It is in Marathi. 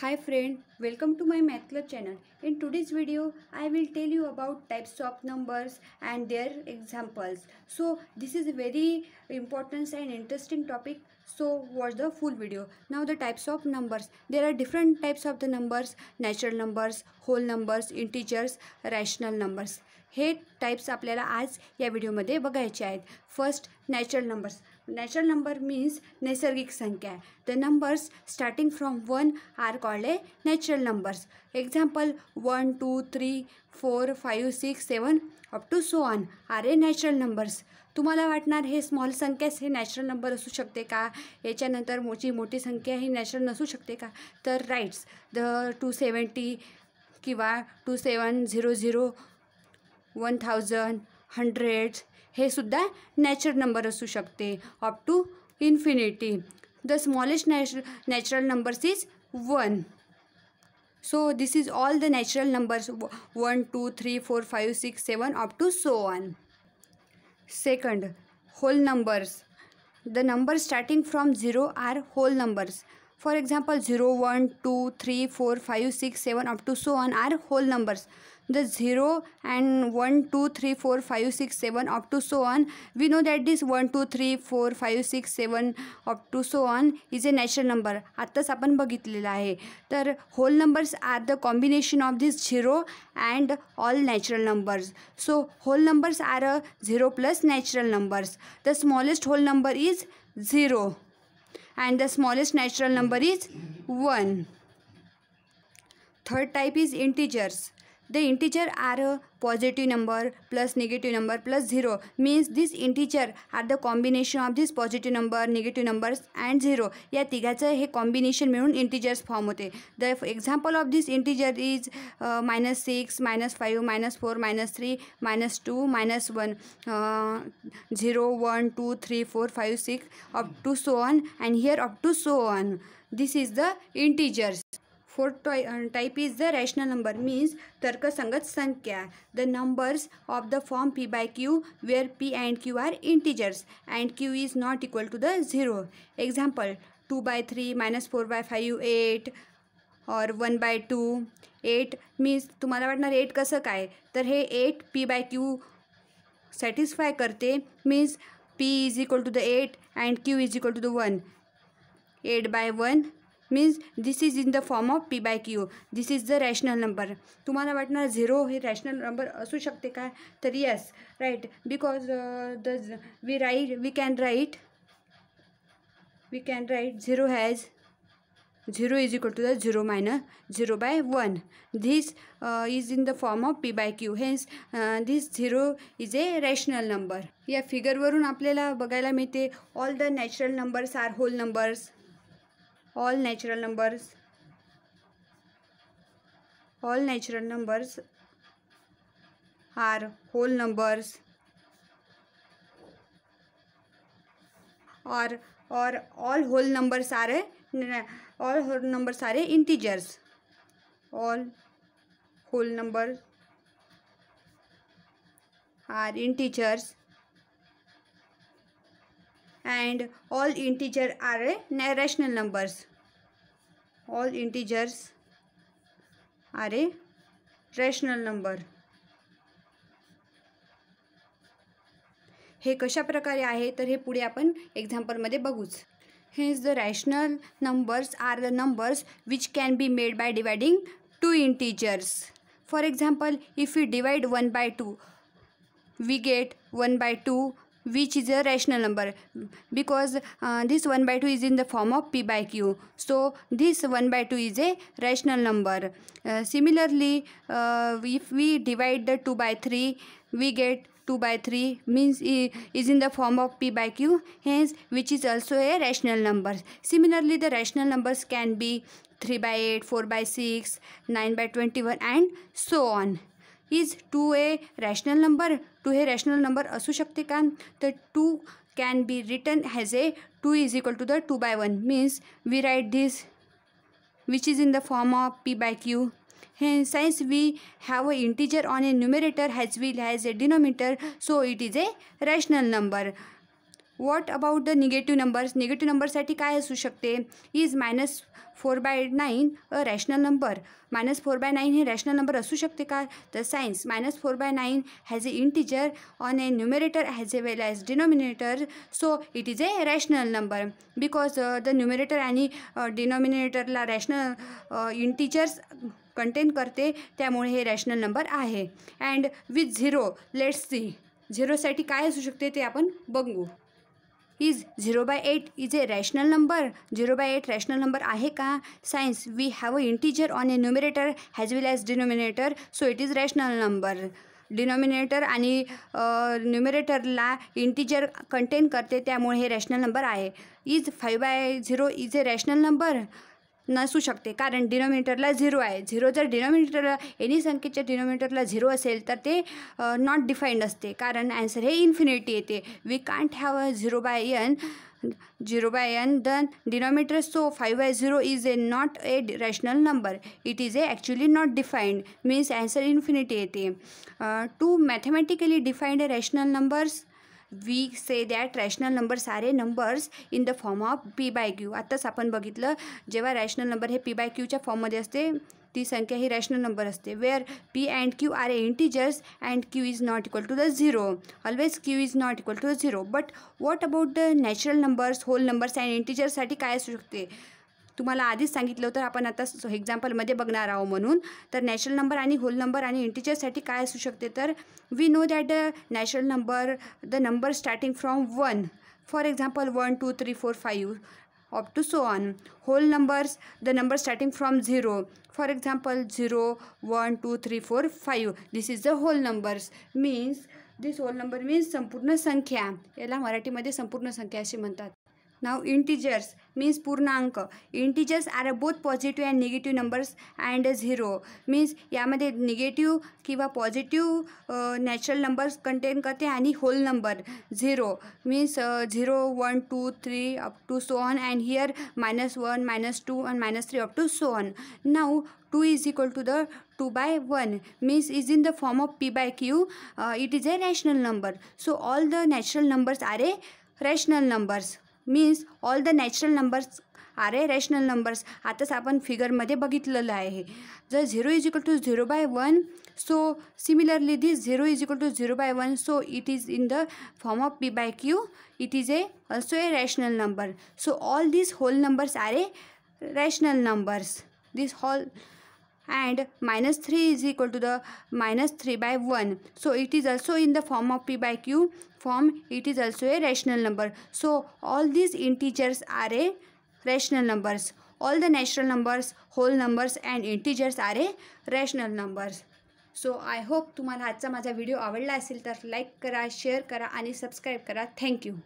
Hi friend, welcome to my Math Club channel. In today's video, I will tell you about types of numbers and their examples. So this is a very important and interesting topic. So watch the full video. Now the types of numbers. There are different types of the numbers, natural numbers, whole numbers, integers, rational numbers. हे टाईप्स आपल्याला आज या व्हिडिओमध्ये बघायचे आहेत first natural numbers natural number means नैसर्गिक संख्या आहे the numbers starting from one are called a natural numbers example one two three four five six seven up to so on are a natural numbers तुम्हाला वाटणार हे स्मॉल संख्याच हे नॅचरल नंबर असू शकते का याच्यानंतर मोठी मोठी संख्या ही नॅचरल नसू शकते का तर राईट्स द टू सेवन्टी किंवा two seven zero zero one thousand hundreds हे सुधा नैचरल नंबर आू शकते up to infinity the smallest nat natural numbers is one so this is all the natural numbers one two three four five six seven up to so one second whole numbers the number starting from zero are whole numbers for example 0 1 2 3 4 5 6 7 up to so on are whole numbers the 0 and 1 2 3 4 5 6 7 up to so on we know that this 1 2 3 4 5 6 7 up to so on is a natural number atas apan bagitlela hai tar whole numbers are the combination of this 0 and all natural numbers so whole numbers are 0 plus natural numbers the smallest whole number is 0 and the smallest natural number is 1. Third type is integers. The integer are positive number plus negative number plus zero means this integer are the combination of this positive number, negative numbers and zero. Yeah, tigacha he combination mean integers form The example of this integer is uh, minus six, minus five, minus four, minus three, minus two, minus one, uh, zero, one, two, three, four, five, six, up to so on, and here up to so on. This is the integers. Fourth type is the rational number means तर्कसंगत संख्या the numbers of the form P by Q where P and Q are integers and Q is not equal to the zero example two by three minus four by five eight or one by two eight means तुम्हाला वाटणार एट कसं काय तर हे eight P by Q satisfy करते means P is equal to the eight and Q is equal to the one eight by one means this is in the form of P by Q this is the rational number तुम्हाला वाटणार झिरो हे रॅशनल नंबर असू शकते का तर yes right because the we write we can write we can write zero has zero is equal to the zero minus zero by one this is in the form of P by Q hence this zero is a rational number या फिगरवरून आपल्याला बघायला मिळते all the natural numbers are whole numbers all natural numbers all natural numbers are whole numbers or or all whole numbers are all whole numbers are integers all whole numbers are integers and all integer are a rational numbers all integers are a rational number हे कशा प्रकारे आहे तर हे पुढे आपण एक्झाम्पलमध्ये बघूच हे is the rational numbers are the numbers which can be made by dividing two integers for example if you divide one by two we get one by two which is a rational number because uh, this 1 by 2 is in the form of p by q so this 1 by 2 is a rational number uh, similarly uh, if we divide the 2 by 3 we get 2 by 3 means is in the form of p by q hence which is also a rational number similarly the rational numbers can be 3 by 8 4 by 6 9 by 21 and so on is two a rational number two हे रॅशनल नंबर असू शकते का तर two can be written has a two is equal to the two by one means we write this which is in the form of P by Q हे since we have a integer on a numerator has we has a denominator so it is a rational number what about the negative numbers negative नंबरसाठी काय असू शकते is minus four by nine a rational number minus four by nine हे रॅशनल नंबर असू शकते का तर since minus four by nine has a integer on a numerator has a well as denominator so it is a rational number because the numerator आणि डिनॉमिनेटरला रॅशनल इंटिजर्स कंटेन करते त्यामुळे हे रॅशनल नंबर आहे and with zero let's see झिरोसाठी काय असू शकते ते आपण बघू is zero by eight is a rational number zero by eight rational number आहे का since we have a integer on a numerator has well as denominator so it is rational number denominator आणि न्युमिरेटरला इंटीजर कंटेन करते त्यामुळे हे रॅशनल नंबर आहे is five by zero is a rational number नसू शकते कारण डिनॉमिनेटरला झिरो आहे झिरो जर डिनॉमिनेटरला एनी संख्येच्या डिनॉमिनेटरला झिरो असेल तर ते नॉट डिफाईंड असते कारण ॲन्सर हे इन्फिनिटी येते we can't have a zero by N zero by N then denominator so five by zero is a not a rational number it is a actually not defined means answer infinity येते to mathematically defined rational numbers we say that rational number सारे numbers in the form of P by Q आत्ताच आपण बघितलं जेव्हा रॅशनल नंबर हे पी बाय क्यूच्या फॉर्ममध्ये असते ती संख्या ही रॅशनल नंबर असते where P and Q are a integers and Q is not equal to the zero always Q is not equal to the zero but what about the natural numbers whole numbers and इंटीजर्ससाठी काय असू शकते तुम्हाला आधीच सांगितलं होतं आपण आता एक्झाम्पलमध्ये बघणार आहोत म्हणून तर नॅशनल नंबर आणि होल नंबर आणि इंटिजरसाठी काय असू शकते तर we know that the natural number the number starting from one for example one two three four five up to so on whole numbers the number starting from zero for example zero one two three four five this is the whole numbers means this whole number means संपूर्ण संख्या याला मराठीमध्ये संपूर्ण संख्या असे म्हणतात नाऊ इंटिजर्स मिन्स पूर्णांक integers are a both positive and negative numbers and zero means यामध्ये निगेटिव्ह किंवा पॉझिटिव्ह नॅचरल नंबर्स कंटेन करते आणि whole number zero means zero one two three up to so on and here minus one minus two one minus three up to so on now two is equal to the two by one means is in the form of P by Q it is a rational number so all the natural numbers are a rational numbers means all the natural numbers are a rational numbers आताच आपण फिगरमध्ये बघितलेलं आहे जर zero is equal to zero by one so similarly this zero is equal to zero by one so it is in the form of P by Q it is a also a rational number so all this whole numbers are a rational numbers this hall and minus 3 is equal to the minus 3 by 1 so it is also in the form of p by q form it is also a rational number so all these integers are a rational numbers all the natural numbers whole numbers and integers are a rational numbers So, I hope tumhala aajcha maja video avadla asel tar like kara, share kara ani subscribe kara. Thank you.